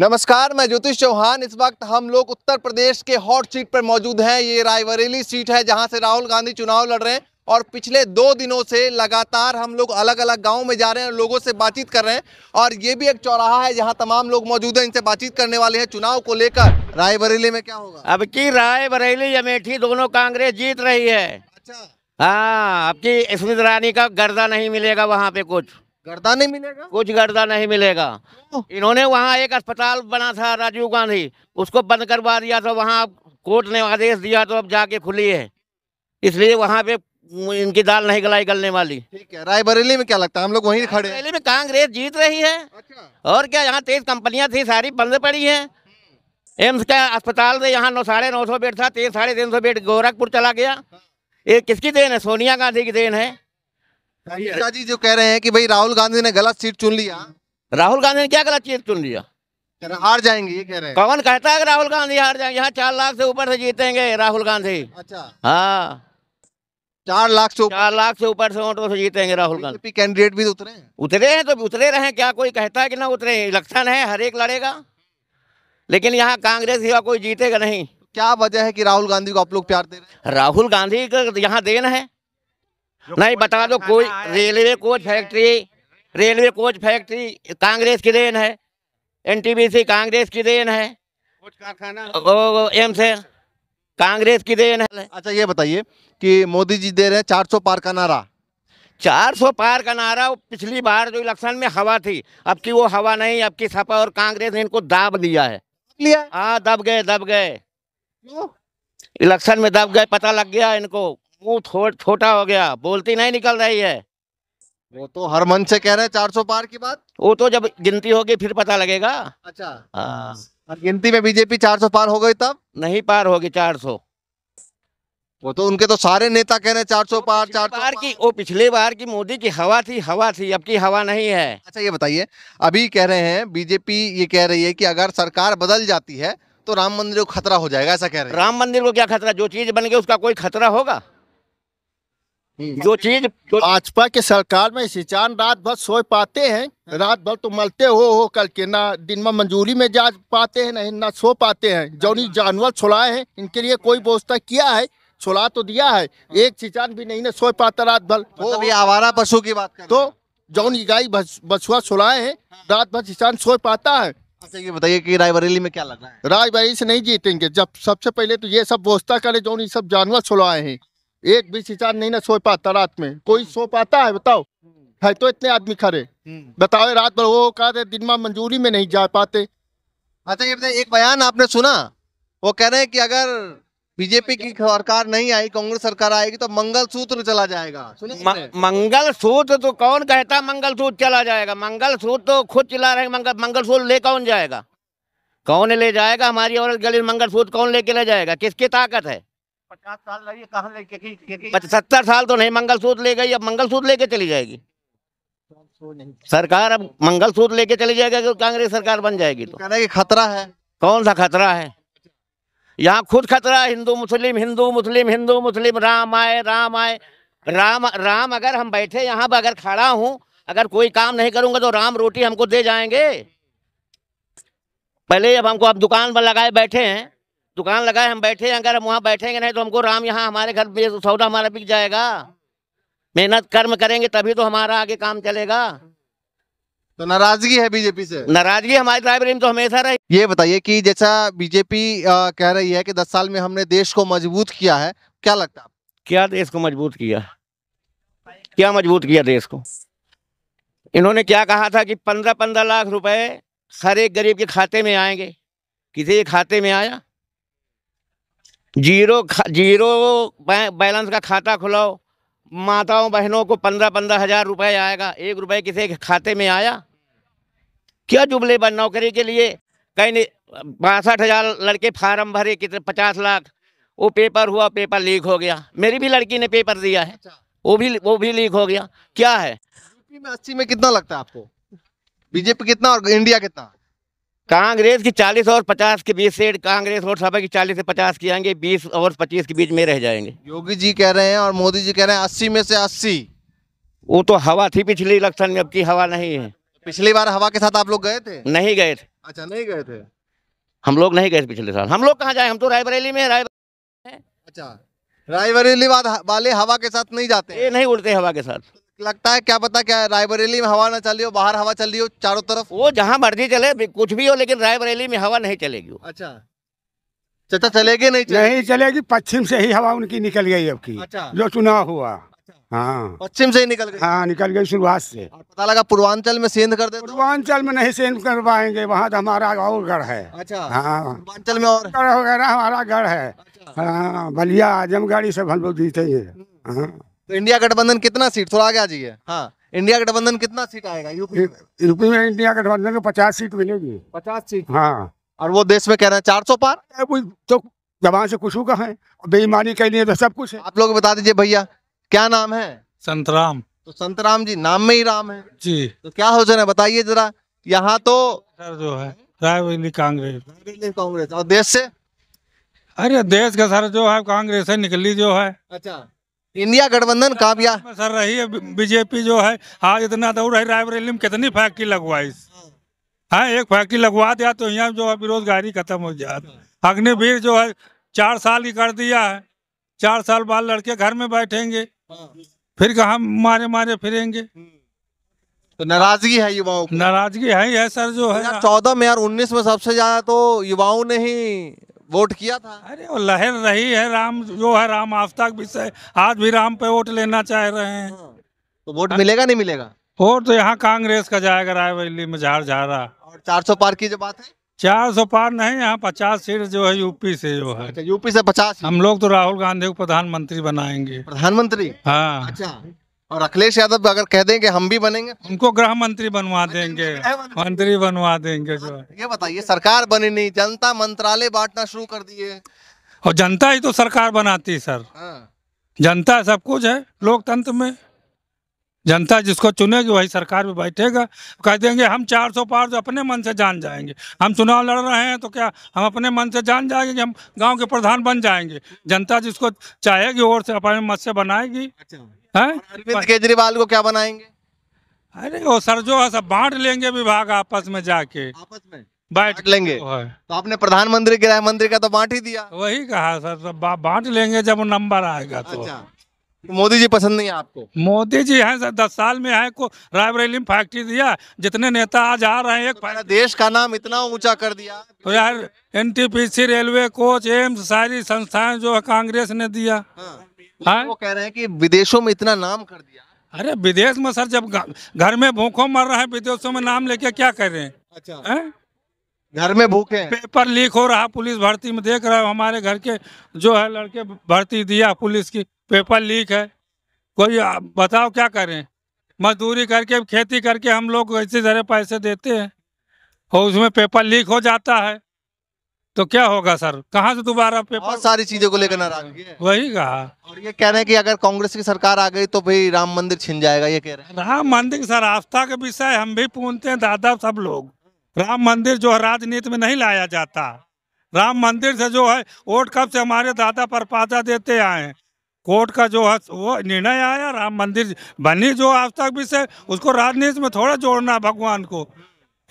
नमस्कार मैं ज्योतिष चौहान इस वक्त हम लोग उत्तर प्रदेश के हॉट सीट पर मौजूद हैं ये रायबरेली सीट है जहां से राहुल गांधी चुनाव लड़ रहे हैं और पिछले दो दिनों से लगातार हम लोग अलग अलग गाँव में जा रहे हैं लोगों से बातचीत कर रहे हैं और ये भी एक चौराहा है जहाँ तमाम लोग मौजूद हैं इनसे बातचीत करने वाले हैं चुनाव को लेकर रायबरेली में क्या होगा अब की रायबरेली अमेठी दोनों कांग्रेस जीत रही है अच्छा हाँ अब की स्मृति रानी का गर्दा नहीं मिलेगा वहाँ पे कुछ गर्दा नहीं मिलेगा कुछ गर्दा नहीं मिलेगा इन्होंने वहाँ एक अस्पताल बना था राजीव गांधी उसको बंद करवा दिया था वहाँ कोर्ट ने आदेश दिया तो अब जाके खुली है इसलिए वहाँ पे इनकी दाल नहीं गलाई गलने वाली ठीक है रायबरेली में क्या लगता है हम लोग वहीं खड़े रायबरेली में कांग्रेस जीत रही है अच्छा। और क्या यहाँ तेज कंपनियां थी सारी बंद पड़ी हैं एम्स का अस्पताल से यहाँ नौ साढ़े नौ सौ बेड था तेज साढ़े तीन सौ बेड गोरखपुर चला गया हाँ। ये किसकी देन है सोनिया गांधी की देन है जी जो कह रहे हैं कि भाई राहुल गांधी ने गलत सीट चुन लिया राहुल गांधी ने क्या गलत सीट चुन लिया हार जाएंगे ये कह रहे हैं कौन कहता है राहुल गांधी हार जाएंगे यहाँ चार लाख से ऊपर से जीतेंगे राहुल गांधी अच्छा हाँ चार लाख से चार लाख से ऊपर से वोटों से जीतेंगे राहुल गांधी कैंडिडेट भी तो उतरे हैं उतरे हैं तो उतरे रहे क्या कोई कहता है कि ना उतरे इलेक्शन है हर एक लड़ेगा लेकिन यहाँ कांग्रेस सिवा कोई जीतेगा नहीं क्या वजह है कि राहुल गांधी को आप लोग प्यार दे रहे हैं राहुल गांधी का यहाँ देन है नहीं बता दो कोई railway coach factory railway coach factory Congress की देन है एनटीबीसी कांग्रेस की देन है कारखाना एम्स है कांग्रेस की देन है अच्छा ये बताइए कि मोदी जी दे रहे हैं चार सौ पार का नारा चार सौ पार का नारा पिछली बार जो इलेक्शन में हवा थी अब की वो हवा नहीं अब की सपा और कांग्रेस ने इनको दाब लिया है लिया हाँ दब गए दब गए इलेक्शन में दब गए पता लग गया इनको मुंह छोटा हो गया बोलती नहीं निकल रही है वो तो हर मन से कह रहे हैं चार सौ पार की बात वो तो जब गिनती होगी फिर पता लगेगा अच्छा हाँ गिनती में बीजेपी चार सौ पार हो गई तब नहीं पार होगी चार सौ वो तो उनके तो सारे नेता कह रहे हैं चार सौ पार चार पार की वो पिछले बार की मोदी की हवा थी हवा थी अब की हवा नहीं है अच्छा ये बताइए अभी कह रहे हैं बीजेपी ये कह रही है कि अगर सरकार बदल जाती है तो राम मंदिर को खतरा हो जाएगा ऐसा कह रहे हैं राम मंदिर को क्या खतरा जो चीज बन गई उसका कोई खतरा होगा हम्म। जो चीज भाजपा के सरकार में सिंचान रात भर सो पाते हैं रात भर तो मलते हो हो कल के ना दिन में मंजूरी में जा पाते हैं नहीं ना सो पाते हैं जो जानवर छुड़ाए हैं इनके लिए कोई व्यवस्था किया है छुला तो दिया है एक सिंचान भी नहीं ना सो पाता रात भर मतलब तो आवारा पशु की बात तो जौन गाय बछुआ छुलाए हैं रात भर सिंचान सो पाता है अच्छा, ये बताइए कि रायबरेली में क्या लग रहा है रायबरेली से नहीं जीतेंगे जब सबसे पहले तो ये सब व्यवस्था करे जो सब जानवर छुलाए हैं एक भी किसान नहीं ना सो पाता रात में कोई हम्म। सो पाता है बताओ हम्म। है तो इतने आदमी खड़े हम्म। बताओ रात भर वो कहा रहे दिन में मंजूरी में नहीं जा पाते अच्छा ये एक बयान आपने सुना वो कह रहे हैं कि अगर बीजेपी की सरकार नहीं आई कांग्रेस सरकार आएगी तो मंगल सूत्र चला जाएगा मंगल सूत्र तो कौन कहता मंगल सूत्र चला जाएगा मंगल सूत्र तो खुद चला रहे मंगल मंगल सूत्र ले कौन जाएगा कौन ले जाएगा हमारी औरत गली मंगल सूत्र कौन लेके ले जाएगा किसकी ताकत है पचास साल रही कहाँ ले पचहत्तर साल तो नहीं मंगल सूत्र ले गई अब मंगल सूत्र लेके चली जाएगी सरकार अब मंगल सूत्र लेके चली जाएगी तो कांग्रेस सरकार बन जाएगी तो कहना खतरा है कौन सा खतरा है यहाँ खुद खतरा है हिंदू मुस्लिम हिंदू मुस्लिम हिंदू मुस्लिम राम आए राम आए राम राम अगर हम बैठे यहाँ पर अगर खड़ा हूँ अगर कोई काम नहीं करूँगा तो राम रोटी हमको दे जाएंगे पहले अब हमको आप दुकान पर लगाए बैठे हैं दुकान लगाए हम बैठे अगर हम वहाँ बैठेंगे नहीं तो हमको राम यहाँ हमारे घर में सौदा हमारा बिक जाएगा मेहनत कर्म करेंगे तभी तो हमारा आगे काम चलेगा तो नाराजगी है बीजेपी से नाराजगी हमारी ड्राइवर तो हमेशा रही ये बताइए कि जैसा बीजेपी कह रही है कि दस साल में हमने देश को मजबूत किया है क्या लगता है क्या देश को मजबूत किया क्या मजबूत किया देश को इन्होंने क्या कहा था कि पंद्रह पंद्रह लाख रुपए हर एक गरीब के खाते में आएंगे किसी के खाते में आया जीरो जीरो बैलेंस का खाता खुलाओ माताओं बहनों को पंद्रह पंद्रह हजार रुपये आएगा एक रुपये किसी के खाते में आया क्या जुबले बन नौकरी के लिए कहीं नहीं बासठ हजार लड़के फार्म भरे कितने पचास लाख वो पेपर हुआ पेपर लीक हो गया मेरी भी लड़की ने पेपर दिया है अच्छा। वो भी वो भी लीक हो गया क्या है यूपी में अस्सी में कितना लगता है आपको बीजेपी कितना और इंडिया कितना कांग्रेस की चालीस और पचास के बीच से कांग्रेस और सभा की चालीस से पचास की आएंगे बीस और पच्चीस के बीच में रह जाएंगे योगी जी कह रहे हैं और मोदी जी कह रहे हैं अस्सी में से अस्सी वो तो हवा थी पिछले इलेक्शन में अब की हवा नहीं है पिछली बार हवा के साथ आप लोग गए थे नहीं गए थे अच्छा नहीं गए थे हम लोग नहीं गए पिछले साल हम लोग कहाँ जाए हम तो रायबरेली में राय अच्छा रायबरेली वाले हवा के साथ नहीं जाते नहीं उड़ते हवा के साथ लगता है क्या पता क्या रायबरेली में हवा ना चल रही हो बाहर हवा चल रही हो चारों तरफ वो जहाँ मर्जी चले कुछ भी हो लेकिन रायबरेली में हवा नहीं चलेगी अच्छा चाचा चलेगी नहीं चलेगी? नहीं चलेगी पश्चिम से ही हवा उनकी निकल गई अब की अच्छा। जो चुनाव हुआ अच्छा। हाँ पश्चिम से ही निकल गई हाँ निकल गई शुरुआत से पता लगा पूर्वांचल में सेंध कर दे तो? पूर्वांचल में नहीं सेंध कर पाएंगे वहाँ तो हमारा और गढ़ है अच्छा हाँ पूर्वांचल में और वगैरह हमारा गढ़ है अच्छा। हाँ बलिया आजमगढ़ी सब हम लोग जीते हैं हम्म। हाँ तो इंडिया गठबंधन कितना सीट थोड़ा आगे आ जाइए हाँ इंडिया गठबंधन कितना सीट आएगा यूपी यूपी में इंडिया गठबंधन को पचास सीट मिलेगी पचास सीट हाँ और वो देश में कह रहे हैं चार सौ पार तो जबान से कुछ का है बेईमानी के लिए तो सब कुछ है आप लोग बता दीजिए भैया क्या नाम है संतराम तो संतराम जी नाम में ही राम है जी तो क्या हो जाए बताइए जरा यहाँ तो जो है रायबरेली कांग्रेस कांग्रेस और देश से अरे देश का सर जो है कांग्रेस है निकली जो है अच्छा इंडिया गठबंधन कामयाब में सर रही है बीजेपी जो है आज इतना दौड़ है रायबरेली में कितनी फैक्ट्री लगवाई है हाँ, एक फैक्ट्री लगवा दिया तो यहाँ जो है बेरोजगारी खत्म हो जा अग्निवीर जो है चार साल ही कर दिया है चार साल बाद लड़के घर में बैठेंगे फिर कहा मारे मारे फिरेंगे तो नाराजगी है युवाओं नाराजगी है ही है सर जो है चौदह में यार उन्नीस में सबसे ज्यादा तो युवाओं ने ही वोट किया था अरे वो लहर रही है राम जो है राम आफ्ताब विषय आज भी राम पे वोट लेना चाह रहे हैं हाँ, तो वोट मिलेगा नहीं मिलेगा वोट तो यहाँ कांग्रेस का जाएगा रायबरेली में झाड़ झाड़ा और चार सौ पार की जो बात है चार सौ पार नहीं यहाँ पचास सीट जो है यूपी से जो है अच्छा यूपी से पचास हम लोग तो राहुल गांधी को प्रधानमंत्री बनाएंगे प्रधानमंत्री हाँ अच्छा और अखिलेश यादव अगर कह दें कि हम भी बनेंगे उनको गृह मंत्री बनवा देंगे मंत्री बनवा देंगे जो ये बताइए सरकार बनी नहीं जनता मंत्रालय बांटना शुरू कर दिए और जनता ही तो सरकार बनाती है सर हाँ। जनता सब कुछ है लोकतंत्र में जनता जिसको चुनेगी वही सरकार में बैठेगा कह देंगे हम 400 पार जो अपने मन से जान जाएंगे हम चुनाव लड़ रहे हैं तो क्या हम अपने मन से जान जाएंगे कि हम गांव के प्रधान बन जाएंगे जनता जिसको चाहेगी और से अपने मत से बनाएगी अच्छा। अरविंद केजरीवाल को क्या बनाएंगे अरे वो सर जो है सब बांट लेंगे विभाग आपस में जाके आपस में बांट लेंगे तो आपने प्रधानमंत्री गृह मंत्री का तो बांट ही दिया वही कहा सर सब बांट लेंगे जब नंबर आएगा तो अच्छा। तो मोदी जी पसंद नहीं है आपको मोदी जी हैं सर दस साल में है को रायबरेली में फैक्ट्री दिया जितने नेता आज आ रहे हैं एक तो देश का नाम इतना ऊंचा कर दिया तो यार एनटीपीसी रेलवे कोच एम्स सारी संस्थाएं जो है कांग्रेस ने दिया हाँ। हाँ? वो कह रहे हैं कि विदेशों में इतना नाम कर दिया अरे विदेश में सर जब घर में भूखों मर रहे हैं विदेशों में नाम लेके क्या कर रहे हैं अच्छा है? हाँ? घर में भूखे पेपर लीक हो रहा पुलिस भर्ती में देख रहे हो हमारे घर के जो है लड़के भर्ती दिया पुलिस की पेपर लीक है कोई बताओ क्या करें मजदूरी करके खेती करके हम लोग ऐसे जरे पैसे देते हैं और उसमें पेपर लीक हो जाता है तो क्या होगा सर कहाँ से दोबारा पेपर बहुत सारी चीजों को लेकर नाराज वही कहा और ये कह रहे हैं कि अगर कांग्रेस की सरकार आ गई तो भाई राम मंदिर छिन जाएगा ये कह रहे हैं राम मंदिर सर आस्था के विषय हम भी पूछते हैं दादा सब लोग राम मंदिर जो है राजनीति में नहीं लाया जाता राम मंदिर से जो है वोट कब से हमारे दादा पर पाता देते आए कोर्ट का जो है वो निर्णय आया राम मंदिर बनी जो आस्था का विषय उसको राजनीति में थोड़ा जोड़ना भगवान को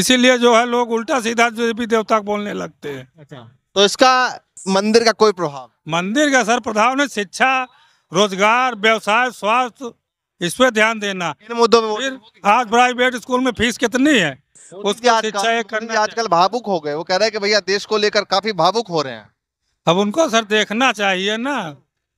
इसीलिए जो है लोग उल्टा सीधा देवी देवता बोलने लगते हैं अच्छा तो इसका मंदिर का कोई प्रभाव मंदिर का सर प्रभाव ने शिक्षा रोजगार व्यवसाय स्वास्थ्य इस पर ध्यान देना इन मुद्दों में आज प्राइवेट स्कूल में फीस कितनी है उसकी शिक्षा एक आजकल भावुक हो गए वो कह रहे हैं कि भैया देश को लेकर काफी भावुक हो रहे हैं अब उनको सर देखना चाहिए ना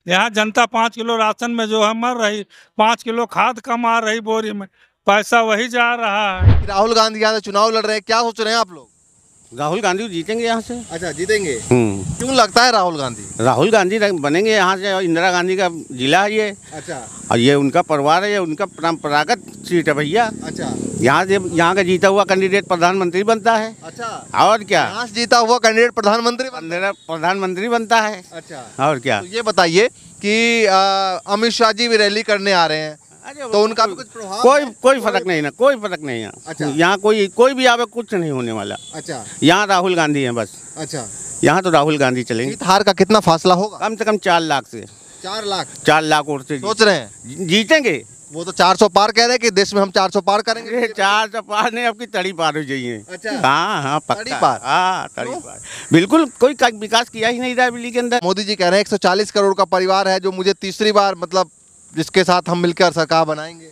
यहाँ जनता पाँच किलो राशन में जो है मर रही पाँच किलो खाद कम आ रही बोरी में पैसा वही जा रहा है राहुल गांधी यहाँ से चुनाव लड़ रहे हैं क्या सोच रहे हैं आप लोग राहुल गांधी जीतेंगे यहाँ से अच्छा जीतेंगे हम्म। क्यों लगता है राहुल गांधी राहुल गांधी बनेंगे यहाँ से इंदिरा गांधी का जिला है ये अच्छा और ये उनका परिवार है ये उनका परंपरागत सीट है भैया अच्छा यहाँ से यहाँ का जीता हुआ कैंडिडेट प्रधानमंत्री बनता है अच्छा और क्या यहाँ जीता हुआ कैंडिडेट प्रधानमंत्री प्रधानमंत्री बनता है अच्छा और क्या तो ये बताइए की अमित शाह जी भी रैली करने आ रहे हैं तो, तो उनका भी कुछ प्रभाव कोई कोई फर्क नहीं ना कोई फर्क नहीं है अच्छा यहाँ कोई कोई भी आवे कुछ नहीं होने वाला अच्छा यहाँ राहुल गांधी है बस अच्छा यहाँ तो राहुल गांधी चलेंगे हार का कितना फासला होगा कम से कम चार लाख से चार लाख चार लाख और से सोच रहे हैं जीतेंगे वो तो चार सौ पार कह रहे हैं कि देश में हम चार सौ पार करेंगे चार सौ पार नहीं आपकी तड़ी पार हो जाइए अच्छा हाँ हाँ तड़ी पार हाँ तड़ी पार बिल्कुल कोई विकास किया ही नहीं रहा दिल्ली के अंदर मोदी जी कह रहे हैं एक सौ चालीस करोड़ का परिवार है जो मुझे तीसरी बार मतलब जिसके साथ हम मिलकर सरकार बनाएंगे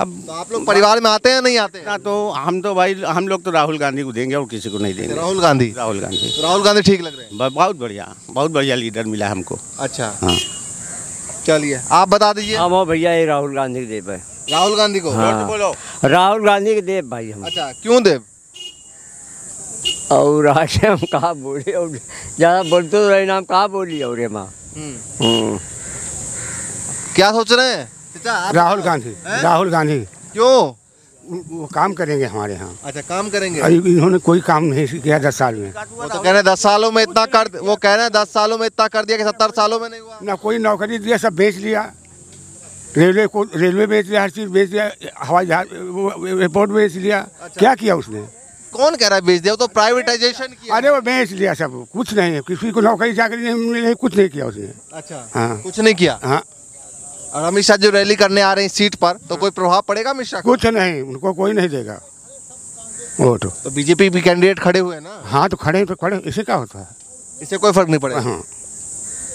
अब तो आप लोग परिवार में आते हैं नहीं आते हैं तो हम तो भाई हम लोग तो राहुल गांधी को देंगे और किसी को नहीं देंगे राहुल गांधी राहुल गांधी तो राहुल गांधी ठीक लग रहे हैं बहुत बढ़िया बहुत बढ़िया लीडर मिला हमको अच्छा हाँ चलिए आप बता दीजिए हम भैया ये राहुल गांधी के देव है राहुल गांधी को हाँ। हाँ। बोलो राहुल गांधी के देव भाई हम अच्छा क्यों देव और आज हम कहा बोले और ज़्यादा बोलते तो रहे नाम कहा बोली और माँ हम्म। हम्म। क्या सोच रहे हैं राहुल गांधी राहुल गांधी क्यों वो काम करेंगे हमारे यहाँ अच्छा काम करेंगे इन्होंने कोई काम नहीं किया दस साल में वो तो कह रहे हैं दस सालों में इतना कर वो कह रहे हैं दस सालों में इतना कर दिया कि सत्तर सालों में नहीं हुआ ना कोई नौकरी दिया सब बेच लिया रेलवे को रेलवे बेच लिया हर चीज़ बेच दिया हवाई जहाज एयरपोर्ट बेच लिया अच्छा। क्या किया उसने कौन कह रहा है बेच दिया वो तो प्राइवेटाइजेशन किया अरे वो बेच लिया सब कुछ नहीं है किसी को नौकरी चाकरी नहीं मिली कुछ नहीं किया उसने अच्छा हाँ कुछ नहीं किया हाँ और अमित शाह जो रैली करने आ रहे हैं सीट पर तो कोई प्रभाव पड़ेगा अमित शाह कुछ नहीं उनको कोई नहीं देगा वोट तो बीजेपी भी कैंडिडेट खड़े हुए ना हाँ तो खड़े तो खड़े इसे क्या होता है इससे कोई फर्क नहीं पड़ेगा हाँ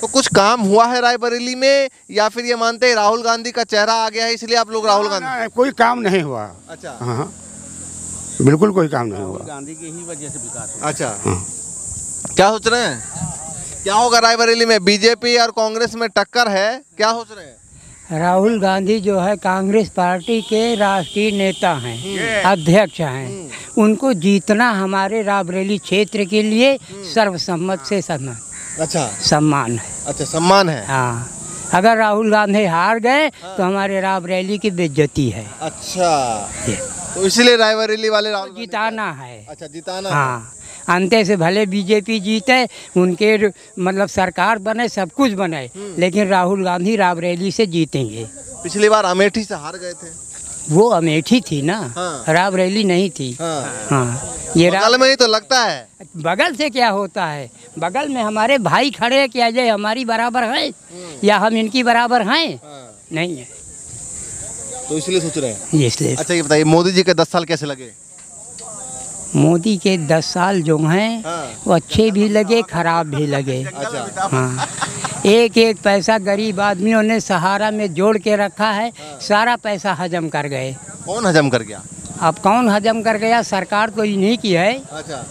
तो कुछ काम हुआ है रायबरेली में या फिर ये मानते हैं राहुल गांधी का चेहरा आ गया है इसलिए आप लोग राहुल गांधी कोई काम नहीं हुआ अच्छा हाँ। बिल्कुल कोई काम नहीं हुआ गांधी की ही वजह से विकास अच्छा हाँ। क्या सोच रहे हैं क्या होगा रायबरेली में बीजेपी और कांग्रेस में टक्कर है क्या सोच रहे हैं राहुल गांधी जो है कांग्रेस पार्टी के राष्ट्रीय नेता हैं हम्म। अध्यक्ष हैं हम्म। उनको जीतना हमारे राबरेली क्षेत्र के लिए हम्म। सर्वसम्मत से सम्मान अच्छा सम्मान है अच्छा सम्मान है हाँ अगर राहुल गांधी हार गए हाँ। तो हमारे राबरेली की बेज्जती है अच्छा तो इसलिए रायबरेली वाले राहुल तो जिताना है अच्छा जिताना हाँ अंते से भले बीजेपी जीते उनके मतलब सरकार बने सब कुछ बने हम्म। लेकिन राहुल गांधी रावरेली से जीतेंगे पिछली बार अमेठी से हार गए थे वो अमेठी थी ना हाँ। राबरेली नहीं थी हाँ, हाँ। ये बगल में ही तो लगता है बगल से क्या होता है बगल में हमारे भाई खड़े क्या ये हमारी बराबर है हम्म। या हम इनकी बराबर हैं हाँ। नहीं है तो इसलिए सोच रहे हैं इसलिए अच्छा ये बताइए मोदी जी के दस साल कैसे लगे मोदी के दस साल जो हैं हाँ। वो अच्छे भी लगे खराब भी लगे अच्छा। हाँ एक एक पैसा गरीब आदमियों ने सहारा में जोड़ के रखा है हाँ। सारा पैसा हजम कर गए कौन हजम कर गया अब कौन हजम कर गया सरकार तो इन्हीं की है अच्छा।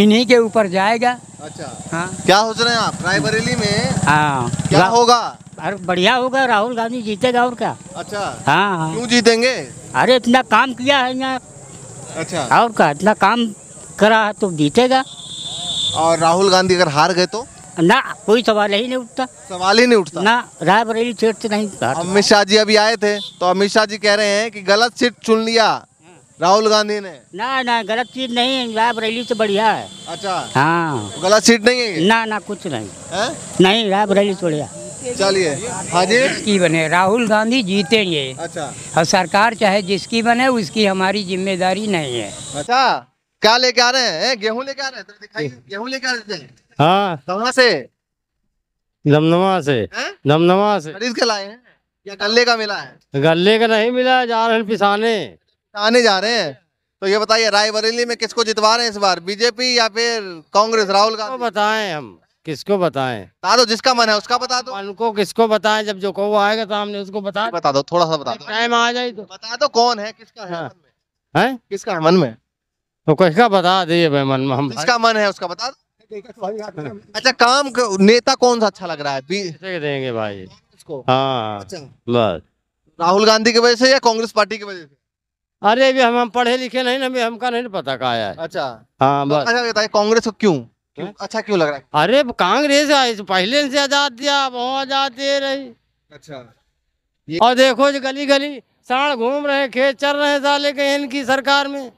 इन्हीं के ऊपर जाएगा अच्छा हाँ क्या सोच रहे हैं आप रायबरेली में हाँ क्या होगा अरे बढ़िया होगा राहुल गांधी जीतेगा और क्या अच्छा हाँ, हाँ। क्यों जीतेंगे अरे इतना काम किया है यहाँ अच्छा और का इतना काम करा तो जीतेगा और राहुल गांधी अगर हार गए तो ना कोई सवाल ही नहीं उठता सवाल ही नहीं उठता ना रायबरेली सीट से नहीं अमित शाह जी अभी आए थे तो अमित शाह जी कह रहे हैं कि गलत सीट चुन लिया राहुल गांधी ने ना ना गलत सीट नहीं है रायबरेली से बढ़िया है अच्छा हाँ गलत सीट नहीं है ना ना कुछ नहीं है? नहीं रायबरेली से बढ़िया चलिए हाजी जिसकी बने राहुल गांधी जीतेंगे अच्छा और सरकार चाहे जिसकी बने उसकी हमारी जिम्मेदारी नहीं है अच्छा क्या लेके आ रहे हैं गेहूँ लेके आ रहे हैं तो गेहूँ लेके आ रहे हाँ। हैं हाँ कहाँ से दमदमा से दमदमा से खरीद के लाए हैं या गले का मिला है गले का नहीं मिला जा रहे हैं पिसाने आने जा रहे हैं तो ये बताइए रायबरेली में किसको जितवा रहे हैं इस बार बीजेपी या फिर कांग्रेस राहुल तो गांधी तो बताएं हम किसको बताएं बता दो जिसका मन है उसका बता दो मन को किसको बताएं जब जो वो आएगा तो हमने उसको बता बता दो थोड़ा सा बता दो टाइम आ जाए तो बता दो कौन है किसका है हाँ। मन में है किसका है मन में तो किसका बता दिए भाई मन में हम मन है उसका बता दो अच्छा काम नेता कौन सा अच्छा लग रहा है देंगे भाई हाँ, अच्छा। बस राहुल गांधी की वजह से या कांग्रेस पार्टी की वजह से अरे अभी हम पढ़े लिखे नहीं ना अभी हमका नहीं पता का है अच्छा हाँ बस अच्छा कांग्रेस को क्यों क्यों? अच्छा क्यों लग रहा है अरे कांग्रेस पहले से आजाद दिया अब आजाद दे रही अच्छा ये... और देखो जो गली गली साढ़ घूम रहे खेत चल रहे साले के इनकी सरकार में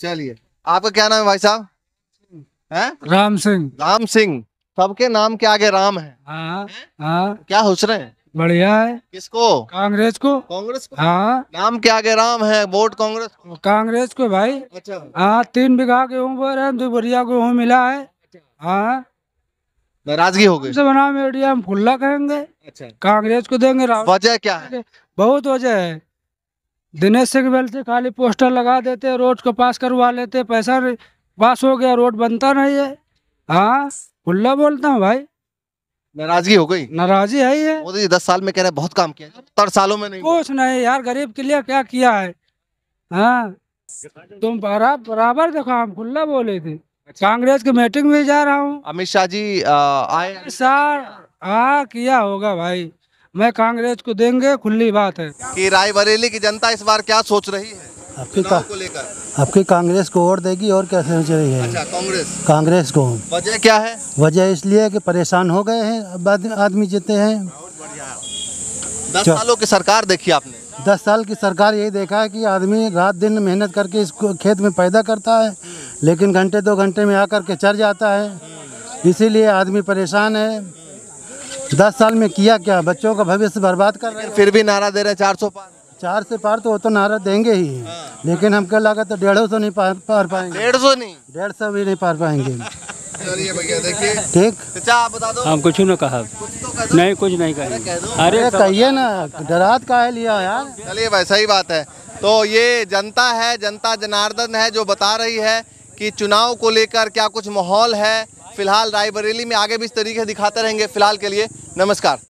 चलिए आपका क्या नाम है भाई साहब है राम सिंह राम सिंह सबके नाम के आगे राम है हाँ, आ, हाँ। क्या सोच रहे हैं बढ़िया है किसको कांग्रेस को कांग्रेस को हाँ नाम क्या के राम है वोट कांग्रेस कांग्रेस को भाई अच्छा हाँ तीन बीघा गेहूँ बोल रहे दो बढ़िया गेहूँ मिला है अच्छा। हाँ नाराजगी हो गई बना मीडिया हम फुल्ला कहेंगे अच्छा कांग्रेस को देंगे वजह क्या है बहुत वजह है दिनेश सिंह से खाली पोस्टर लगा देते रोड को पास करवा लेते पैसा पास हो गया रोड बनता नहीं है हाँ खुल्ला बोलता हूँ भाई नाराजगी हो गई नाराजगी है मोदी जी दस साल में कह रहे हैं बहुत काम किया तर सालों में नहीं कुछ नहीं यार गरीब के लिए क्या किया है हाँ तुम बराबर देखो हम खुला बोले थे अच्छा। कांग्रेस की मीटिंग में जा रहा हूँ अमित शाह जी आए सर हाँ किया होगा भाई मैं कांग्रेस को देंगे खुली बात है की रायबरेली की जनता इस बार क्या सोच रही है आपकी का, को लेकर आपकी कांग्रेस को वोट देगी और क्या चलेगी अच्छा कांग्रेस कांग्रेस को वजह क्या है वजह इसलिए कि परेशान हो गए हैं आदमी जीते हैं दस सालों की सरकार देखी आपने दस साल की सरकार यही देखा है कि आदमी रात दिन मेहनत करके इसको खेत में पैदा करता है लेकिन घंटे दो घंटे में आकर के चढ़ जाता है इसीलिए आदमी परेशान है दस साल में किया क्या बच्चों का भविष्य बर्बाद कर रहे हैं फिर भी नारा दे रहे हैं चार सौ चार से पार तो वो तो नारा देंगे ही हाँ। लेकिन हमको लगा तो डेढ़ सौ नहीं पार, पार पाएंगे डेढ़ सौ नहीं डेढ़ सौ भी नहीं पार पाएंगे भैया देखिए ठीक हम हाँ, कुछ न कहा तो नहीं कुछ नहीं कहा अरे कहिए ना डरात का है लिया यार चलिए भाई सही बात है तो ये जनता है जनता जनार्दन है जो बता रही है कि चुनाव को लेकर क्या कुछ माहौल है फिलहाल रायबरेली में आगे भी इस तरीके दिखाते रहेंगे फिलहाल के लिए नमस्कार